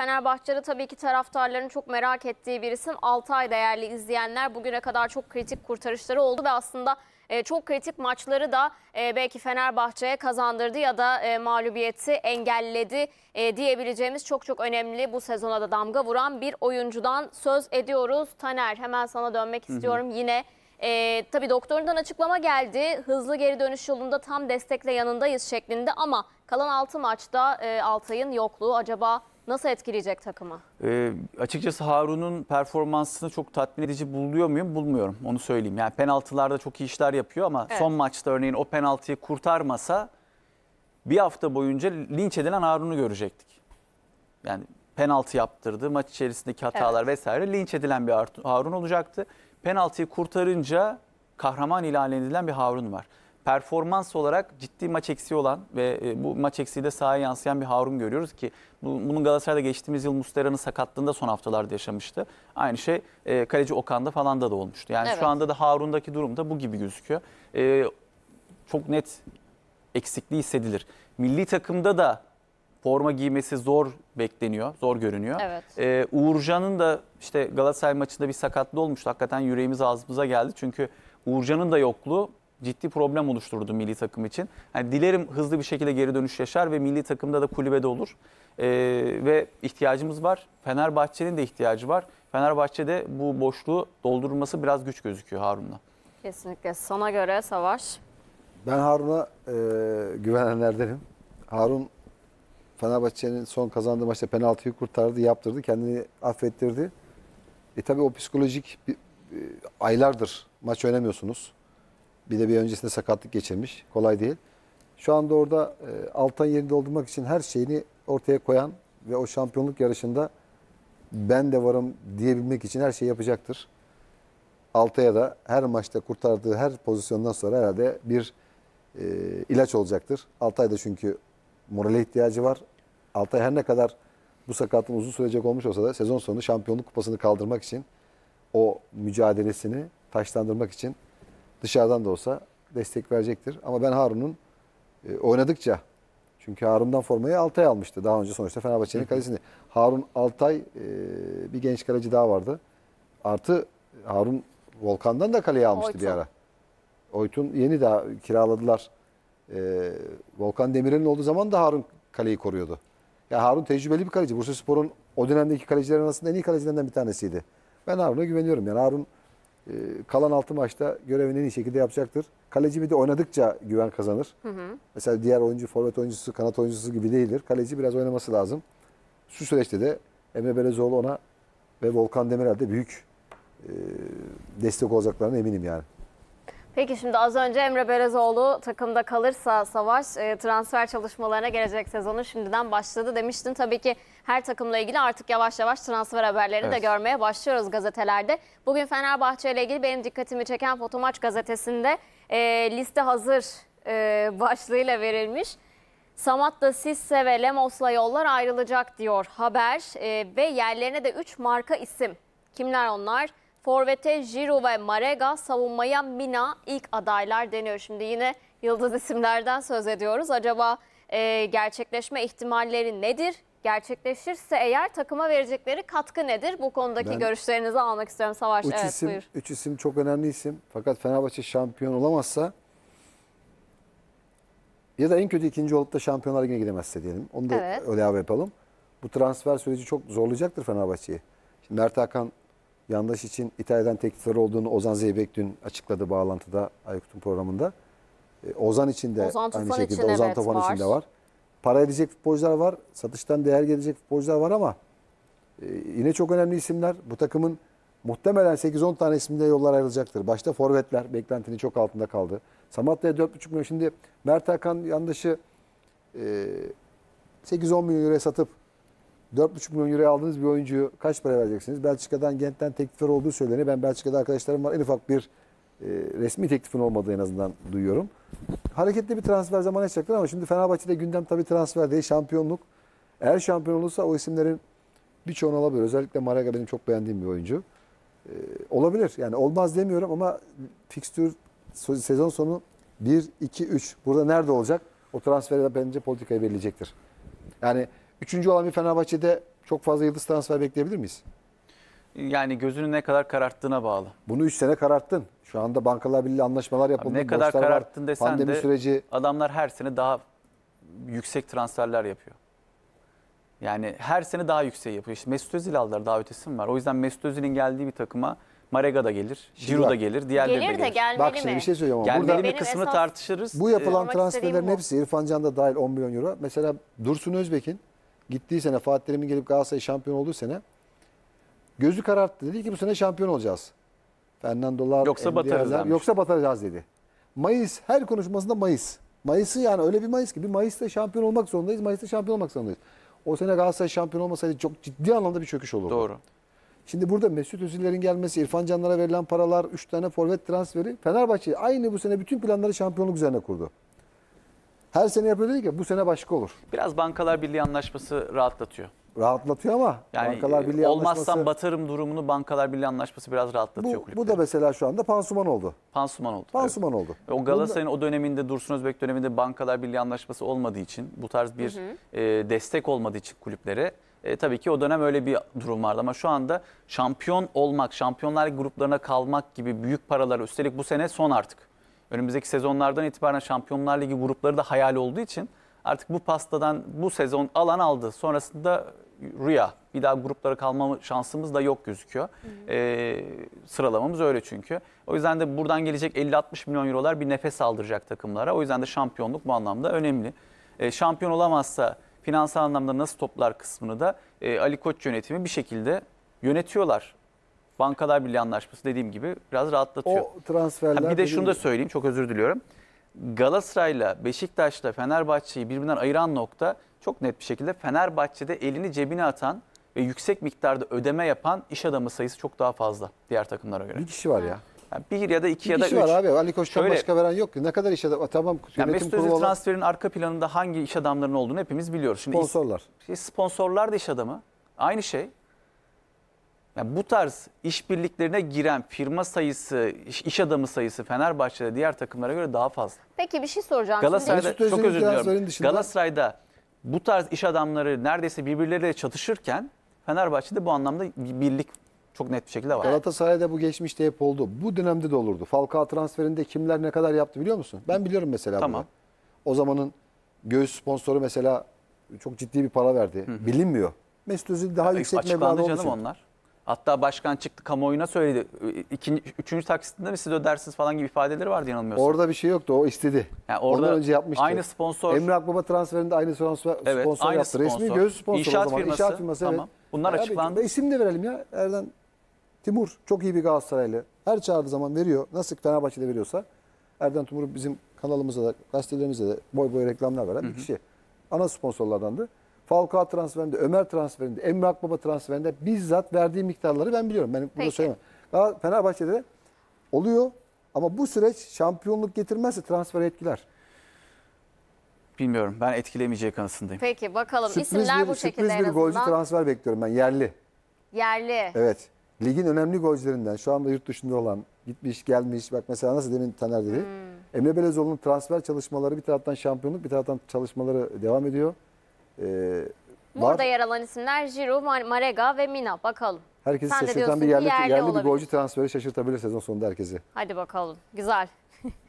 Fenerbahçe'de tabii ki taraftarların çok merak ettiği bir isim. Altay değerli izleyenler bugüne kadar çok kritik kurtarışları oldu ve aslında e, çok kritik maçları da e, belki Fenerbahçe'ye kazandırdı ya da e, mağlubiyeti engelledi diyebileceğimiz çok çok önemli bu sezona da damga vuran bir oyuncudan söz ediyoruz. Taner hemen sana dönmek istiyorum hı hı. yine. E, tabii doktorundan açıklama geldi. Hızlı geri dönüş yolunda tam destekle yanındayız şeklinde ama kalan 6 maçta e, Altay'ın yokluğu acaba Nasıl etkileyecek takımı? E, açıkçası Harun'un performansını çok tatmin edici buluyor muyum? Bulmuyorum. Onu söyleyeyim. Yani penaltılarda çok iyi işler yapıyor ama evet. son maçta örneğin o penaltıyı kurtarmasa bir hafta boyunca linç edilen Harun'u görecektik. Yani penaltı yaptırdı, maç içerisindeki hatalar evet. vesaire linç edilen bir Harun olacaktı. Penaltıyı kurtarınca kahraman ilan edilen bir Harun var performans olarak ciddi maç eksiği olan ve e, bu maç eksiği de sahaya yansıyan bir Harun görüyoruz ki bunun Galatasaray'da geçtiğimiz yıl Mustera'nın sakatlığında son haftalarda yaşamıştı. Aynı şey e, kaleci Okan'da falan da da olmuştu. Yani evet. şu anda da Harun'daki durum da bu gibi gözüküyor. E, çok net eksikliği hissedilir. Milli takımda da forma giymesi zor bekleniyor, zor görünüyor. Evet. Ee, Uğurcan'ın da işte Galatasaray maçında bir sakatlığı olmuştu. Hakikaten yüreğimiz ağzımıza geldi. Çünkü Uğurcan'ın da yokluğu ciddi problem oluşturdu milli takım için. Yani dilerim hızlı bir şekilde geri dönüş yaşar ve milli takımda da kulübede olur. Ee, ve ihtiyacımız var. Fenerbahçe'nin de ihtiyacı var. Fenerbahçe'de bu boşluğu doldurması biraz güç gözüküyor Harun'la. Kesinlikle. Sana göre Savaş? Ben Harun'a e, güvenenlerdenim. Harun Fenerbahçe'nin son kazandığı maçta penaltıyı kurtardı, yaptırdı, kendini affettirdi. E tabii o psikolojik bir, e, aylardır maç oynamıyorsunuz. Bir de bir öncesinde sakatlık geçirmiş. Kolay değil. Şu anda orada e, Altan yerini doldurmak için her şeyini ortaya koyan ve o şampiyonluk yarışında ben de varım diyebilmek için her şeyi yapacaktır. Altay'a da her maçta kurtardığı her pozisyondan sonra herhalde bir e, ilaç olacaktır. da çünkü morale ihtiyacı var. Altay her ne kadar bu sakatlığın uzun sürecek olmuş olsa da sezon sonu şampiyonluk kupasını kaldırmak için o mücadelesini taşlandırmak için dışarıdan da olsa destek verecektir. Ama ben Harun'un e, oynadıkça çünkü Harun'dan formayı Altay almıştı daha önce sonuçta Fenerbahçe'nin kalesinde. Harun Altay e, bir genç kaleci daha vardı. Artı Harun Volkan'dan da kaleye almıştı Oytun. bir ara. Oytun yeni daha kiraladılar. E, Volkan Demirel'in olduğu zaman da Harun kaleyi koruyordu. Ya yani Harun tecrübeli bir kaleci. Spor'un o dönemdeki kalecilerin arasında en iyi kalecilerinden bir tanesiydi. Ben Harun'a güveniyorum. Yani Harun ee, kalan 6 maçta görevini en iyi şekilde yapacaktır. Kaleci bir de oynadıkça güven kazanır. Hı hı. Mesela diğer oyuncu, forvet oyuncusu, kanat oyuncusu gibi değildir. Kaleci biraz oynaması lazım. Şu süreçte de Emre Belezoğlu ona ve Volkan Demirel de büyük e, destek olacaklarına eminim yani. Peki şimdi az önce Emre Belezoğlu takımda kalırsa Savaş e, transfer çalışmalarına gelecek sezonu şimdiden başladı demiştin. Tabii ki her takımla ilgili artık yavaş yavaş transfer haberlerini evet. de görmeye başlıyoruz gazetelerde. Bugün Fenerbahçe ile ilgili benim dikkatimi çeken Fotomaç gazetesinde e, liste hazır e, başlığıyla verilmiş. Samat da Sisse ve Lemos'la yollar ayrılacak diyor haber e, ve yerlerine de 3 marka isim. Kimler onlar? Forvet'e Giroud ve Marega, savunmaya Mina ilk adaylar deniyor. Şimdi yine yıldız isimlerden söz ediyoruz. Acaba e, gerçekleşme ihtimalleri nedir? Gerçekleşirse eğer takıma verecekleri katkı nedir? Bu konudaki Ben- görüşlerinizi almak istiyorum Savaş. Üç evet isim, buyur. üç isim çok önemli isim. Fakat Fenerbahçe şampiyon olamazsa ya da en kötü ikinci olup da Şampiyonlar Ligi'ne gidemezse diyelim. Onu da Evet. öyle yapalım. Bu transfer süreci çok zorlayacaktır Fenerbahçe'yi. Mert Hakan yandaş için İtalya'dan teklifler olduğunu Ozan Zeybek dün açıkladı bağlantıda Aykut'un programında. E, Ozan için de Ozan aynı şekilde için, Ozan evet, Tufan için de var. Para edecek futbolcular var. Satıştan değer gelecek futbolcular var ama e, yine çok önemli isimler. Bu takımın muhtemelen 8-10 tane isimde yollar ayrılacaktır. Başta forvetler beklentinin çok altında kaldı. Samatta'ya 4,5 milyon. Şimdi Mert Hakan yandaşı 8-10 e, milyon liraya satıp 4,5 milyon euro aldığınız bir oyuncuyu kaç para vereceksiniz? Belçika'dan, Gent'ten teklifler olduğu söyleniyor. Ben Belçika'da arkadaşlarım var. En ufak bir e, resmi teklifin olmadığı en azından duyuyorum. Hareketli bir transfer zamanı yaşayacaklar ama şimdi Fenerbahçe'de gündem tabii transfer değil, şampiyonluk. Eğer şampiyon olursa o isimlerin birçoğunu alabilir. Özellikle Maraga benim çok beğendiğim bir oyuncu. E, olabilir. Yani olmaz demiyorum ama fikstür sezon sonu 1, 2, 3. Burada nerede olacak? O transfere de bence politikayı verilecektir. Yani Üçüncü olan bir Fenerbahçe'de çok fazla yıldız transfer bekleyebilir miyiz? Yani gözünü ne kadar kararttığına bağlı. Bunu 3 sene kararttın. Şu anda Bankalar Birliği anlaşmalar yapıldı. ne kadar kararttın var. desen Pandemi de süreci... adamlar her sene daha yüksek transferler yapıyor. Yani her sene daha yüksek yapıyor. İşte Mesut Özil aldılar daha ötesi mi var? O yüzden Mesut Özil'in geldiği bir takıma Marega da gelir, Giroud da gelir, diğerleri gelir de, de gelir. Bak şimdi bir şey söyleyeceğim ama gelmeli burada mi kısmını tartışırız. Bu yapılan transferlerin hepsi İrfan Can da dahil 10 milyon euro. Mesela Dursun Özbek'in gittiği sene Fatih Terim'in gelip Galatasaray şampiyon olduğu sene gözü kararttı. Dedi ki bu sene şampiyon olacağız. Fernandolar, yoksa batarız. Yoksa batacağız dedi. Mayıs her konuşmasında Mayıs. Mayıs'ı yani öyle bir Mayıs ki bir Mayıs'ta şampiyon olmak zorundayız. Mayıs'ta şampiyon olmak zorundayız. O sene Galatasaray şampiyon olmasaydı çok ciddi anlamda bir çöküş olurdu. Doğru. Şimdi burada Mesut Özil'lerin gelmesi, İrfan Canlara verilen paralar, 3 tane forvet transferi Fenerbahçe aynı bu sene bütün planları şampiyonluk üzerine kurdu. Her sene yapıyor dedik ki bu sene başka olur. Biraz Bankalar Birliği Anlaşması rahatlatıyor. Rahatlatıyor ama yani Bankalar e, Birliği olmazsam anlaşması... batarım durumunu Bankalar Birliği Anlaşması biraz rahatlatıyor bu, kulüpleri. Bu da mesela şu anda pansuman oldu. Pansuman oldu. Pansuman evet. oldu. O Galatasaray'ın Bunda... o döneminde Dursun Özbek döneminde Bankalar Birliği Anlaşması olmadığı için bu tarz bir hı hı. E, destek olmadığı için kulüplere e, tabii ki o dönem öyle bir durum vardı ama şu anda şampiyon olmak, şampiyonlar gruplarına kalmak gibi büyük paralar üstelik bu sene son artık önümüzdeki sezonlardan itibaren Şampiyonlar Ligi grupları da hayal olduğu için artık bu pastadan bu sezon alan aldı. Sonrasında rüya. Bir daha gruplara kalma şansımız da yok gözüküyor. Hı hı. Ee, sıralamamız öyle çünkü. O yüzden de buradan gelecek 50-60 milyon eurolar bir nefes aldıracak takımlara. O yüzden de şampiyonluk bu anlamda önemli. E, şampiyon olamazsa finansal anlamda nasıl toplar kısmını da e, Ali Koç yönetimi bir şekilde yönetiyorlar. Bankalar Birliği Anlaşması dediğim gibi biraz rahatlatıyor. O transferler... Ha, bir de şunu da söyleyeyim çok özür diliyorum. Galatasaray'la, Beşiktaş'la Fenerbahçe'yi birbirinden ayıran nokta çok net bir şekilde Fenerbahçe'de elini cebine atan ve yüksek miktarda ödeme yapan iş adamı sayısı çok daha fazla diğer takımlara göre. Bir kişi var ya. Yani bir ya da iki bir ya da üç. var abi. Ali Koç'tan Şöyle, başka veren yok. Ne kadar iş adamı? Tamam yani Mesut Özil olan... transferin arka planında hangi iş adamlarının olduğunu hepimiz biliyoruz. Şimdi sponsorlar. Is, sponsorlar da iş adamı. Aynı şey. Yani bu tarz işbirliklerine giren firma sayısı, iş, iş adamı sayısı Fenerbahçe'de diğer takımlara göre daha fazla. Peki bir şey soracağım. Galatasaray'da Mesut çok özür diliyorum. Galatasaray'da bu tarz iş adamları neredeyse birbirleriyle çatışırken Fenerbahçe'de bu anlamda bir birlik çok net bir şekilde var. Galatasaray'da bu geçmişte hep oldu. Bu dönemde de olurdu. Falcao transferinde kimler ne kadar yaptı biliyor musun? Ben biliyorum mesela Tamam. bunu. O zamanın göğüs sponsoru mesela çok ciddi bir para verdi. Bilinmiyor. Mesut Özil daha yüksek meblağda Açıklandı olduğu canım için. onlar. Hatta başkan çıktı kamuoyuna söyledi. Ee, ikinci, üçüncü taksitinde mi siz ödersiniz falan gibi ifadeleri vardı yanılmıyorsam. Orada bir şey yoktu. O istedi. Yani orada Ondan önce yapmıştı. Aynı sponsor. Emre Akbaba transferinde aynı sponsor, evet, sponsor aynı yaptı. Sponsor. Resmi göz sponsor İnşaat o zaman. Firması. İnşaat firması. Tamam. Evet. Bunlar ya açıklandı. Abi, isim de verelim ya. Erden Timur çok iyi bir Galatasaraylı. Her çağırdığı zaman veriyor. Nasıl Fenerbahçe'de veriyorsa. Erden Timur bizim kanalımıza da gazetelerimize de boy boy reklamlar veren hı hı. bir kişi. Ana sponsorlardandı. Falcao transferinde, Ömer transferinde, Emre Akbaba transferinde bizzat verdiği miktarları ben biliyorum. Ben burada Peki. söylemem. Fenerbahçe'de oluyor ama bu süreç şampiyonluk getirmezse transfer etkiler. Bilmiyorum. Ben etkilemeyeceği kanısındayım. Peki bakalım Sürpriz isimler bir, bu şekilde Sürpriz bir azından. golcü transfer bekliyorum ben yerli. Yerli. Evet. Ligin önemli golcülerinden şu anda yurt dışında olan gitmiş gelmiş bak mesela nasıl demin Taner dedi. Hmm. Emre Belezoğlu'nun transfer çalışmaları bir taraftan şampiyonluk bir taraftan çalışmaları devam ediyor. Ee, Burada var. yer alan isimler Giroud, Marega ve Mina. Bakalım. Herkesi Sen bir yerli, yerli, yerli bir golcü transferi şaşırtabilir sezon sonunda herkesi. Hadi bakalım. Güzel.